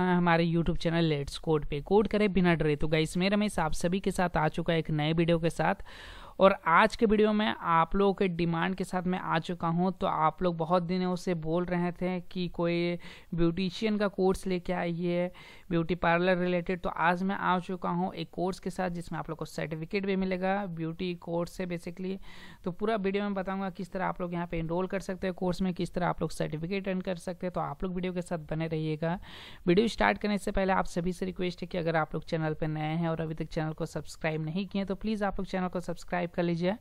सकता है हमारे यूट्यूब चैनल लेट्स कोड पे कोड करें बिना डरे तो गाइस मेरा रमेश आप सभी के साथ आ चुका है एक नए वीडियो के साथ और आज के वीडियो में आप लोगों के डिमांड के साथ मैं आ चुका हूँ तो आप लोग बहुत दिनों से बोल रहे थे कि कोई ब्यूटिशियन का कोर्स लेके आइए ब्यूटी पार्लर रिलेटेड तो आज मैं आ चुका हूँ एक कोर्स के साथ जिसमें आप लोग को सर्टिफिकेट भी मिलेगा ब्यूटी कोर्स है बेसिकली तो पूरा वीडियो में बताऊँगा किस तरह आप लोग यहाँ पर इनरोल कर सकते हैं कोर्स में किस तरह आप लोग सर्टिफिकेट अर्न कर सकते हैं तो आप लोग वीडियो के साथ बने रहिएगा वीडियो स्टार्ट करने से पहले आप सभी से रिक्वेस्ट है कि अगर आप लोग चैनल पर नए हैं और अभी तक चैनल को सब्सक्राइब नहीं किए तो प्लीज़ आप लोग चैनल को सब्सक्राइब सब्सक्राइब कर लीजिए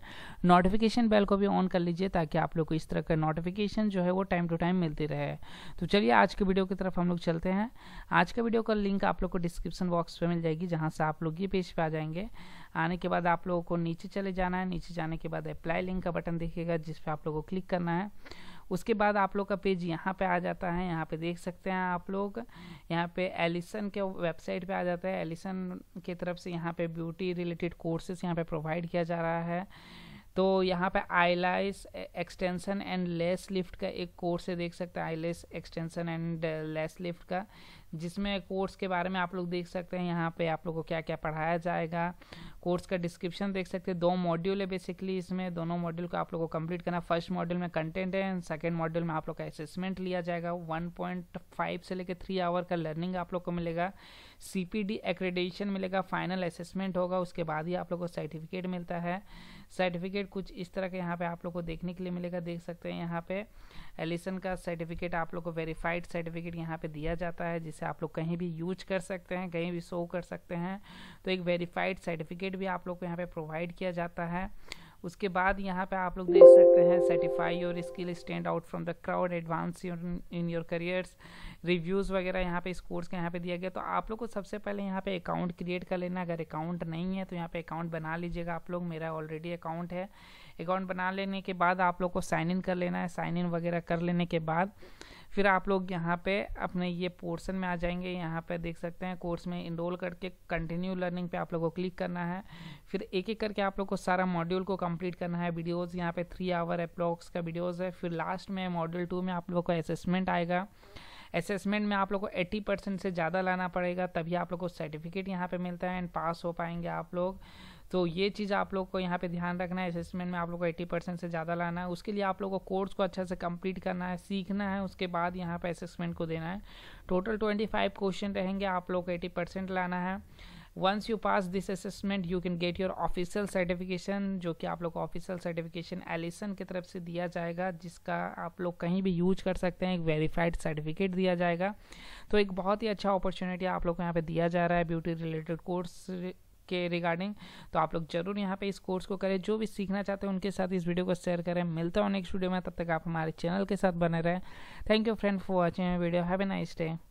नोटिफिकेशन बेल को भी ऑन कर लीजिए ताकि आप लोग को इस तरह का नोटिफिकेशन जो है वो टाइम टू टाइम मिलती रहे तो चलिए आज के वीडियो की तरफ हम लोग चलते हैं आज का वीडियो का लिंक आप लोग को डिस्क्रिप्शन बॉक्स पर मिल जाएगी जहाँ से आप लोग ये पेज पर आ जाएंगे आने के बाद आप लोगों को नीचे चले जाना है नीचे जाने के बाद अप्लाई लिंक का बटन दिखेगा जिस पर आप लोगों को क्लिक करना है उसके बाद आप लोग का पेज यहाँ पे आ जाता है यहाँ पे देख सकते हैं आप लोग यहाँ पे एलिसन के वेबसाइट पे आ जाता है एलिसन की तरफ से यहाँ पे ब्यूटी रिलेटेड कोर्सेज यहाँ पे प्रोवाइड किया जा रहा है तो यहाँ पे eyelash extension and lash lift का एक कोर्स है देख सकते हैं eyelash extension and lash lift का जिसमें कोर्स के बारे में आप लोग देख सकते हैं यहाँ पे आप लोग को क्या क्या पढ़ाया जाएगा कोर्स का डिस्क्रिप्शन देख सकते हैं दो मॉड्यूल है बेसिकली इसमें दोनों मॉड्यूल को आप लोग को कंप्लीट करना फर्स्ट मॉड्यूल में कंटेंट है सेकेंड मॉड्यूल में आप लोग का असेसमेंट लिया जाएगा 1.5 से लेकर थ्री आवर का लर्निंग आप लोग को मिलेगा सी पी डी एक्रेडिशन मिलेगा फाइनल असेसमेंट होगा उसके बाद ही आप लोग को सर्टिफिकेट मिलता है सर्टिफिकेट कुछ इस तरह के यहाँ पे आप लोग को देखने के लिए मिलेगा देख सकते हैं यहाँ पे एलिसन का सर्टिफिकेट आप लोग को वेरीफाइड सर्टिफिकेट यहाँ पे दिया जाता है जिसे आप लोग कहीं भी यूज कर सकते हैं कहीं भी शो कर सकते हैं तो एक वेरीफाइड सर्टिफिकेट सर्टिफिकेट भी आप लोग को यहाँ पे प्रोवाइड किया जाता है उसके बाद यहाँ पे आप लोग देख सकते हैं certify your skill stand out from the crowd advance in your careers reviews वगैरह यहाँ पे इस कोर्स यहाँ पे दिया गया तो आप लोग को सबसे पहले यहाँ पे अकाउंट क्रिएट कर लेना अगर अकाउंट नहीं है तो यहाँ पे अकाउंट बना लीजिएगा आप लोग मेरा ऑलरेडी अकाउंट है अकाउंट बना लेने के बाद आप लोग को साइन इन कर लेना है साइन इन वगैरह कर लेने के बाद फिर आप लोग यहाँ पे अपने ये पोर्सन में आ जाएंगे यहाँ पे देख सकते हैं कोर्स में इनरोल करके कंटिन्यू लर्निंग पे आप लोग को क्लिक करना है फिर एक एक करके आप लोग को सारा मॉड्यूल को कंप्लीट करना है वीडियोज़ यहाँ पे थ्री आवर अप्रॉक्स का वीडियोज़ है फिर लास्ट में मॉड्यूल टू में आप लोग को असेसमेंट आएगा असेसमेंट में आप लोग को एट्टी परसेंट से ज़्यादा लाना पड़ेगा तभी आप लोग को सर्टिफिकेट यहाँ पे मिलता है एंड पास हो पाएंगे आप लोग तो ये चीज़ आप लोग को यहाँ पे ध्यान रखना है असेसमेंट में आप लोग को एट्टी परसेंट से ज़्यादा लाना है उसके लिए आप लोग को कोर्स को अच्छा से कंप्लीट करना है सीखना है उसके बाद यहाँ पे असेसमेंट को देना है टोटल ट्वेंटी फाइव क्वेश्चन रहेंगे आप लोग को एटी परसेंट लाना है once you pass this assessment you can get your official certification जो कि आप लोग को ऑफिशियल सर्टिफिकेशन एलिसन की तरफ से दिया जाएगा जिसका आप लोग कहीं भी यूज कर सकते हैं एक वेरीफाइड सर्टिफिकेट दिया जाएगा तो एक बहुत ही अच्छा अपॉर्चुनिटी आप लोग को यहाँ पे दिया जा रहा है ब्यूटी रिलेटेड कोर्स के रिगार्डिंग तो आप लोग जरूर यहाँ पे इस कोर्स को करें जो भी सीखना चाहते हैं उनके साथ इस वीडियो को शेयर करें मिलता हूँ नेक्स्ट वीडियो में तब तक आप हमारे चैनल के साथ बने रहें thank you friend for watching video have a nice day